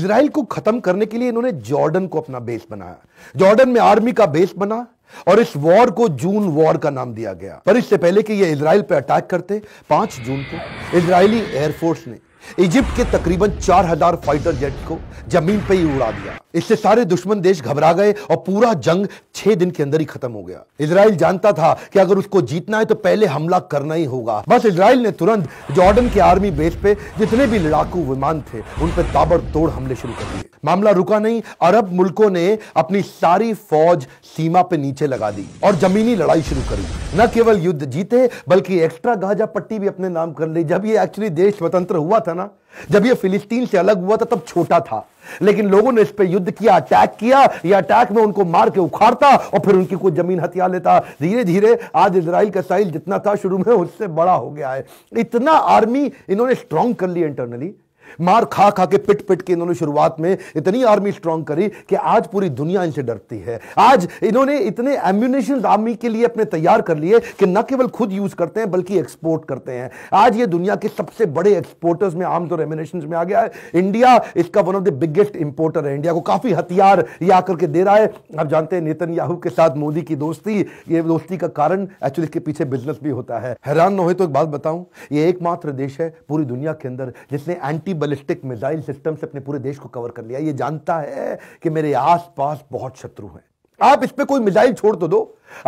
Israel को खत्म करने के लिए इन्होंने जॉर्डन को अपना बेस बनाया जॉर्डन में आर्मी का बेस बना और इस वॉर को जून वॉर का नाम दिया गया पर इससे पहले कि ये इसराइल पर अटैक करते पांच जून को इसराइली एयरफोर्स ने इजिप्ट के तकरीबन 4000 फाइटर जेट को जमीन पर ही उड़ा दिया इससे सारे दुश्मन देश घबरा गए और पूरा जंग छह दिन के अंदर ही खत्म हो गया इसराइल जानता था कि अगर उसको जीतना है तो पहले हमला करना ही होगा बस इसराइल ने तुरंत जॉर्डन के आर्मी बेस पे जितने भी लड़ाकू विमान थे उन पर ताबड़तोड़ हमले शुरू कर दिए मामला रुका नहीं अरब मुल्कों ने अपनी सारी फौज सीमा पे नीचे लगा दी और जमीनी लड़ाई शुरू करी न केवल युद्ध जीते बल्कि एक्स्ट्रा गाजा पट्टी भी अपने नाम कर ली जब ये एक्चुअली देश स्वतंत्र हुआ था ना जब ये फिलिस्तीन से अलग हुआ था तब छोटा था लेकिन लोगों ने इस पर युद्ध किया अटैक किया या अटैक में उनको मार के उखाड़ता और फिर उनकी कोई जमीन हथियार लेता धीरे धीरे आज इसराइल का साइल जितना था शुरू में उससे बड़ा हो गया है इतना आर्मी इन्होंने स्ट्रांग कर लिया इंटरनली मार खा खा के पिट पिट के इन्होंने शुरुआत में इतनी आर्मी स्ट्रांग करी कि आज पूरी दुनिया इनसे डरती है आज इन्होंने इतने एम्यूनेशन आर्मी के लिए अपने तैयार कर लिए कि न केवल खुद यूज करते हैं बल्कि एक्सपोर्ट करते हैं आज ये दुनिया के सबसे बड़े एक्सपोर्टर्स में आम तौर एम्यूनेशन में आ गया है इंडिया इसका one of the biggest importer है इंडिया को काफी हथियार ये आकर के दे रहा है आप जानते हैं नितिन याहू के साथ मोदी की दोस्ती ये दोस्ती का कारण एक्चुअली इसके पीछे बिजनेस भी होता है हैरान न हो तो एक बात बताऊं ये एकमात्र देश है पूरी दुनिया के अंदर जिसने एंटी बलिस्टिक मिसाइल सिस्टम से अपने पूरे देश को कवर कर लिया ये जानता है कि मेरे आसपास बहुत शत्रु हैं आप इस पर कोई मिसाइल छोड़ तो दो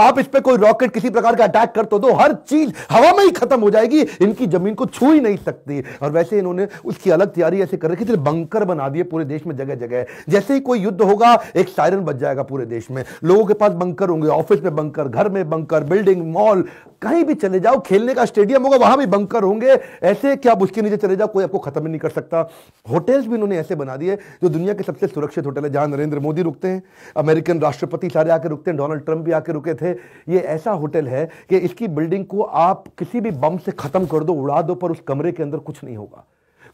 आप इस पर कोई रॉकेट किसी प्रकार का अटैक कर तो दो हर चीज हवा में ही खत्म हो जाएगी इनकी जमीन को छू ही नहीं सकती और वैसे इन्होंने उसकी अलग तैयारी ऐसे कर रखी थी बंकर बना दिए पूरे देश में जगह जगह जैसे ही कोई युद्ध होगा एक सायरन बज जाएगा पूरे देश में लोगों के पास बंकर होंगे ऑफिस में बंकर घर में बंकर बिल्डिंग मॉल कहीं भी चले जाओ खेलने का स्टेडियम होगा वहां भी बंकर होंगे ऐसे कि आप उसके नीचे चले जाओ कोई आपको खत्म ही नहीं कर सकता होटल्स भी इन्होंने ऐसे बना दिए जो दुनिया के सबसे सुरक्षित होटल है जहां नरेंद्र मोदी रुकते हैं अमेरिकन राष्ट्रपति सारे आके रुकते हैं डोनाल्ड ट्रंप भी आके रुके थे ये ऐसा होटल है कि इसकी बिल्डिंग को आप किसी भी बम से खत्म कर दो उड़ा दो पर उस कमरे के अंदर कुछ नहीं होगा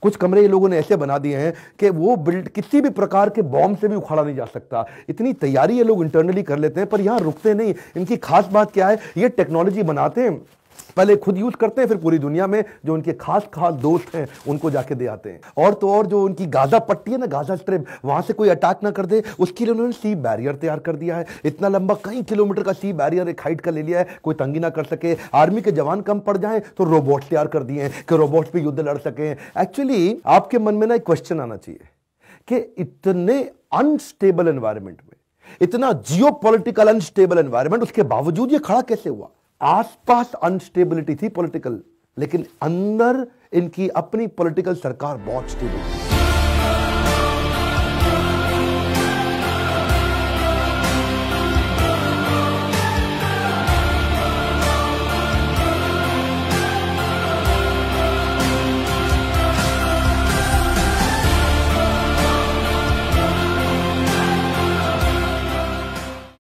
कुछ कमरे ये लोगों ने ऐसे बना दिए हैं कि वो बिल्ड किसी भी प्रकार के बॉम्ब से भी उखाड़ा नहीं जा सकता इतनी तैयारी ये लोग इंटरनली कर लेते हैं पर यहाँ रुकते नहीं इनकी खास बात क्या है ये टेक्नोलॉजी बनाते हैं पहले खुद यूज करते हैं फिर पूरी दुनिया में जो उनके खास खास दोस्त हैं उनको जाके दे आते हैं और तो और जो उनकी गाजा पट्टी है ना गाजा स्ट्रिप वहां से कोई अटैक ना कर दे उसके लिए उन्होंने सी बैरियर तैयार कर दिया है इतना लंबा कई किलोमीटर का सी बैरियर एक हाइट का ले लिया है कोई तंगी ना कर सके आर्मी के जवान कम पड़ जाए तो रोबोट तैयार कर दिए हैं कि रोबोट भी युद्ध लड़ सकें एक्चुअली आपके मन में ना एक क्वेश्चन आना चाहिए कि इतने अनस्टेबल एनवायरमेंट में इतना जियो अनस्टेबल एनवायरमेंट उसके बावजूद ये खड़ा कैसे हुआ आसपास अनस्टेबिलिटी थी पॉलिटिकल लेकिन अंदर इनकी अपनी पॉलिटिकल सरकार बहुत स्टेबल थी